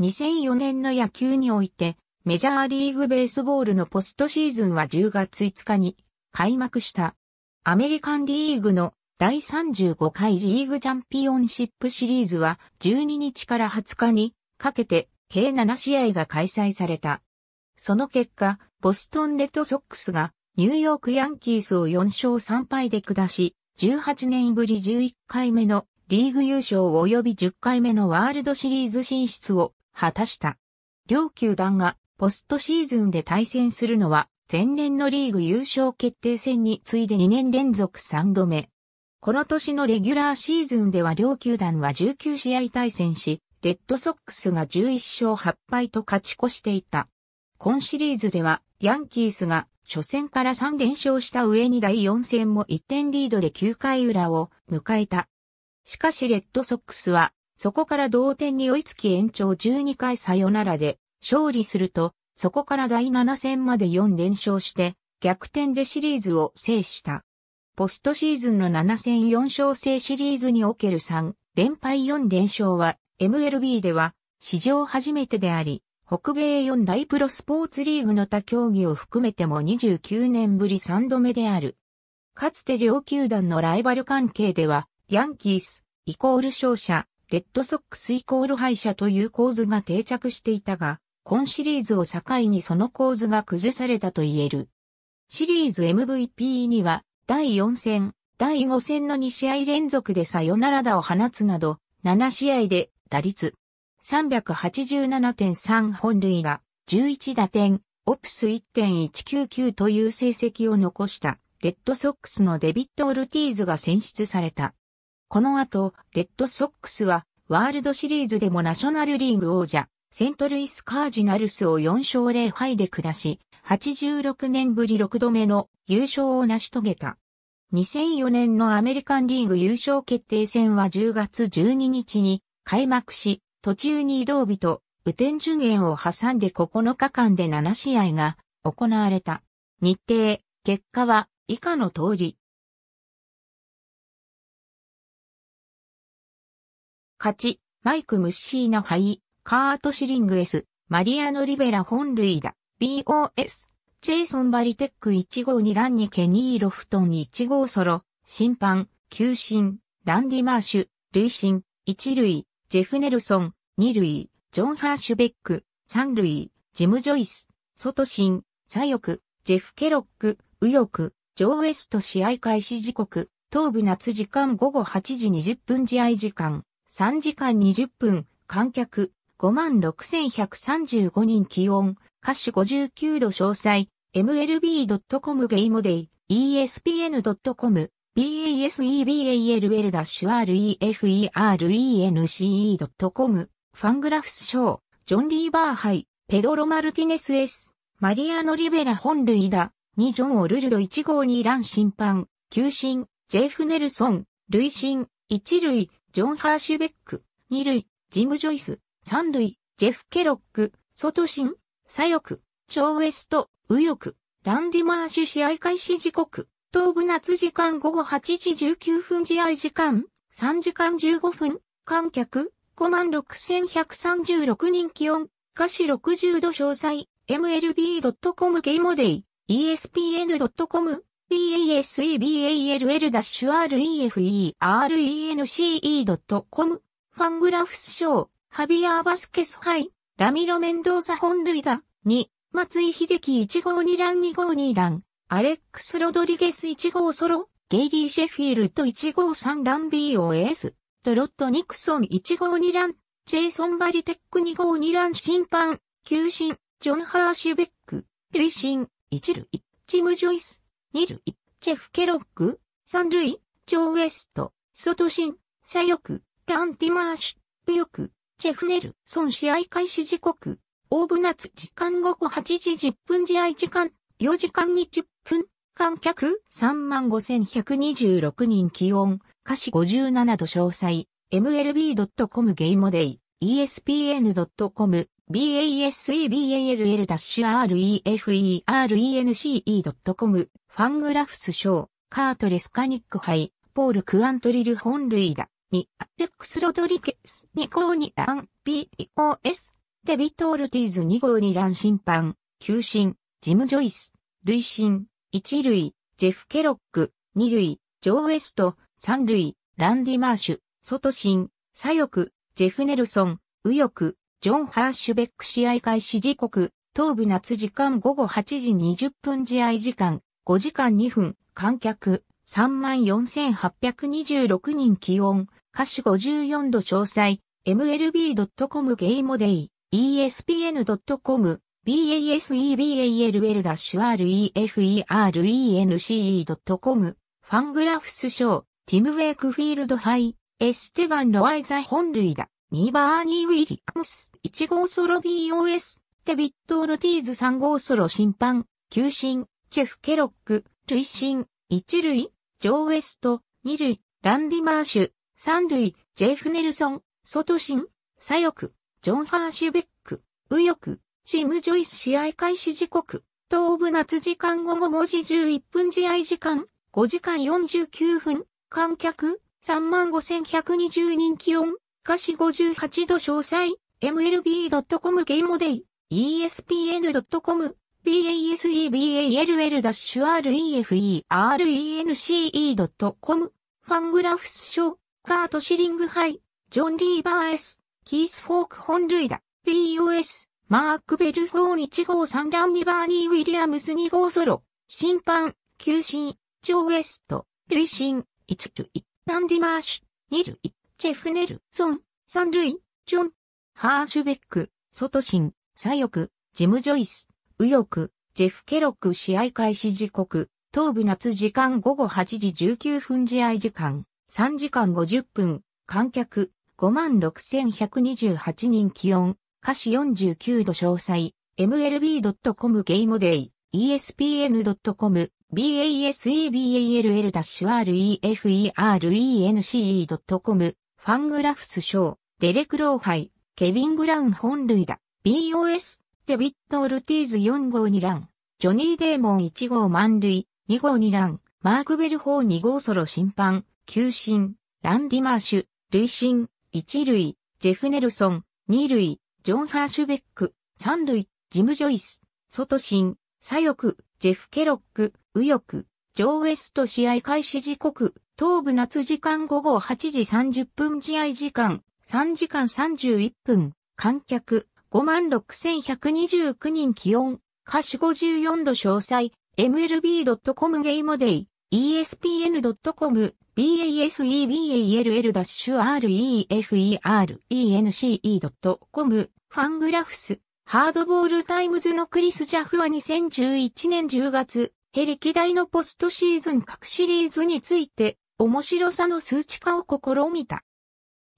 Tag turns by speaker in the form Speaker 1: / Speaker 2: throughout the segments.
Speaker 1: 2004年の野球において、メジャーリーグベースボールのポストシーズンは10月5日に開幕した。アメリカンリーグの第35回リーグチャンピオンシップシリーズは12日から20日にかけて計7試合が開催された。その結果、ボストンレッドソックスがニューヨークヤンキースを4勝3敗で下し、18年ぶり11回目のリーグ優勝及び10回目のワールドシリーズ進出を果たした。両球団がポストシーズンで対戦するのは前年のリーグ優勝決定戦に次いで2年連続3度目。この年のレギュラーシーズンでは両球団は19試合対戦し、レッドソックスが11勝8敗と勝ち越していた。今シリーズではヤンキースが初戦から3連勝した上に第4戦も1点リードで9回裏を迎えた。しかしレッドソックスは、そこから同点に追いつき延長12回サヨナラで勝利すると、そこから第7戦まで4連勝して、逆転でシリーズを制した。ポストシーズンの7戦4勝制シリーズにおける3連敗4連勝は MLB では史上初めてであり、北米4大プロスポーツリーグの他競技を含めても29年ぶり3度目である。かつて両球団のライバル関係ではヤンキース、イコール勝者、レッドソックスイコール敗者という構図が定着していたが、今シリーズを境にその構図が崩されたと言える。シリーズ MVP には、第4戦、第5戦の2試合連続でサヨナラ打を放つなど、7試合で打率387.3本塁が11打点、オプス1.199という成績を残した、レッドソックスのデビット・オルティーズが選出された。この後、レッドソックスは、ワールドシリーズでもナショナルリーグ王者、セントルイスカージナルスを4勝0敗で下し、86年ぶり6度目の優勝を成し遂げた。2004年のアメリカンリーグ優勝決定戦は10月12日に開幕し、途中に移動日と雨天順延を挟んで9日間で7試合が行われた。日程、結果は以下の通り。勝ち、マイク・ムッシーのイ、カート・シリング S、マリアノ・リベラ本塁打、BOS、ジェイソン・バリテック1号にランにケニー・ロフトン1号ソロ、審判、球審、ランディ・マーシュ、類審、1塁、ジェフ・ネルソン、2塁、ジョン・ハーシュベック、3塁、ジム・ジョイス、外審、左翼、ジェフ・ケロック、右翼、ジョー・ウェスト試合開始時刻、東部夏時間午後8時20分試合時間。3時間20分、観客、56,135人気温、歌手59度詳細、mlb.com ゲイモデイ、espn.com、b a s e b a l r e f e r e n c o m ファングラフスショー、ジョン・リーバーハイ、ペドロ・マルティネスエス、マリアノ・リベラ本イダ、ニ・ジョン・オルルド1号2ラン審判、球審、ジェフ・ネルソン、累審、一類、ジョン・ハーシュベック、二塁、ジム・ジョイス、三塁、ジェフ・ケロック、ソトシン、左翼、超ウエスト、右翼、ランディ・マーシュ試合開始時刻、東部夏時間午後8時19分試合時間、3時間15分、観客、56,136人気温、歌詞60度詳細、mlb.com ゲイモデイ、espn.com paseball-rence.com e ファングラフス賞、ハビアー・バスケスハイ、ラミロ・メンドーサ本塁打、2、松井秀喜1号2ラン2号2ラン、アレックス・ロドリゲス1号ソロ、ゲイリー・シェフィールド1号3ラン BOS、トロット・ニクソン1号2ラン、ジェイソン・バリテック2号2ラン審判、球審、ジョン・ハーシュベック、累審、一塁、ジム・ジョイス、二塁、チェフ・ケロック、三塁、ジョー・ウェスト、ソトシン、左翼、ランティマーシュ、右翼、チェフ・ネル、ソン試合開始時刻、オブナツ時間午後8時10分試合時間、4時間20分、観客35,126人気温、歌詞57度詳細、mlb.com ゲイモデイ、espn.com baseball-rene.com c、ファングラフス賞、カートレスカニック杯、ポール・クアントリル本類だ、に、アレックス・ロドリケス、2号にラン、POS、デビトールティーズ2号にラン審判、球審、ジム・ジョイス、類審、1塁、ジェフ・ケロック、2塁、ジョー・ウェスト、3塁、ランディ・マーシュ、外審、左翼、ジェフ・ネルソン、右翼、ジョン・ハーシュベック試合開始時刻、東部夏時間午後8時20分試合時間、5時間2分、観客、34,826人気温、歌詞54度詳細、mlb.com ゲイモデイ、espn.com、baseball-reference.com、ファングラフス賞、ティム・ウェイクフィールド杯、エステバン・ロワイザ本塁だ。2バーニー・ウィリアムス、1号ソロ BOS、デビット・オルティーズ3号ソロ審判、球審、ジェフ・ケロック、累審、1塁、ジョー・ウェスト、2塁、ランディ・マーシュ、3塁、ジェフ・ネルソン、ソトシン、左翼、ジョン・ハーシュベック、右翼、シム・ジョイス試合開始時刻、東部夏時間午後5時11分試合時間、5時間49分、観客、35,120人気温。華し58度詳細、mlb.com ゲイモデイ、espn.com、baseball-reference.com、ファングラフスー、カートシリングハイ、ジョン・リーバー S、キース・フォーク本類だ、BOS、マーク・ベルフォー1号ランミバーニー・ウィリアムス2号ソロ、審判、球審、ジョー・ウエスト、累審、1類、ランディ・マーシュ、2類、チェフネル、ソン、サンルイ、ジョン、ハーシュベック、ソトシン、左翼、ジム・ジョイス、右翼、ジェフ・ケロック試合開始時刻、東部夏時間午後8時19分試合時間、3時間50分、観客、56,128人気温、下市49度詳細、mlb.com ゲイモデイ、espn.com、baseball-reference.com ファングラフス賞、デレク・ローハイ、ケビン・ブラウン本類だ。BOS、デビット・オルティーズ4号2ラン、ジョニー・デーモン1号満塁、2号2ラン、マーク・ベルホー2号ソロ審判、球審、ランディ・マーシュ、累審、1塁、ジェフ・ネルソン、2塁、ジョン・ハーシュベック、3塁、ジム・ジョイス、外審、左翼、ジェフ・ケロック、右翼、ジョー・ウェスト試合開始時刻、東部夏時間午後8時30分試合時間、3時間31分、観客、56,129人気温、歌詞54度詳細、mlb.com ゲイモデイ、espn.com、baseball-ref-enc.com、ファングラフス、ハードボールタイムズのクリス・ジャフは2011年10月、へ歴代のポストシーズン各シリーズについて、面白さの数値化を試みた。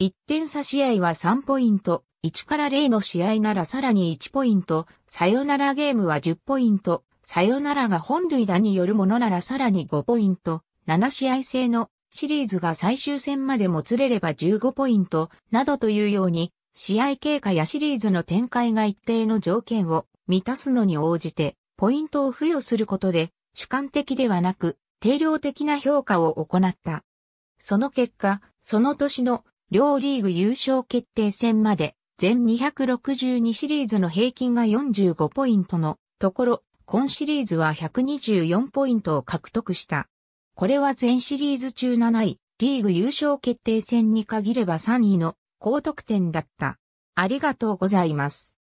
Speaker 1: 1点差試合は3ポイント、1から0の試合ならさらに1ポイント、さよならゲームは10ポイント、さよならが本塁打によるものならさらに5ポイント、7試合制のシリーズが最終戦までもつれれば15ポイント、などというように、試合経過やシリーズの展開が一定の条件を満たすのに応じて、ポイントを付与することで、主観的ではなく、定量的な評価を行った。その結果、その年の両リーグ優勝決定戦まで全262シリーズの平均が45ポイントのところ、今シリーズは124ポイントを獲得した。これは全シリーズ中7位、リーグ優勝決定戦に限れば3位の高得点だった。ありがとうございます。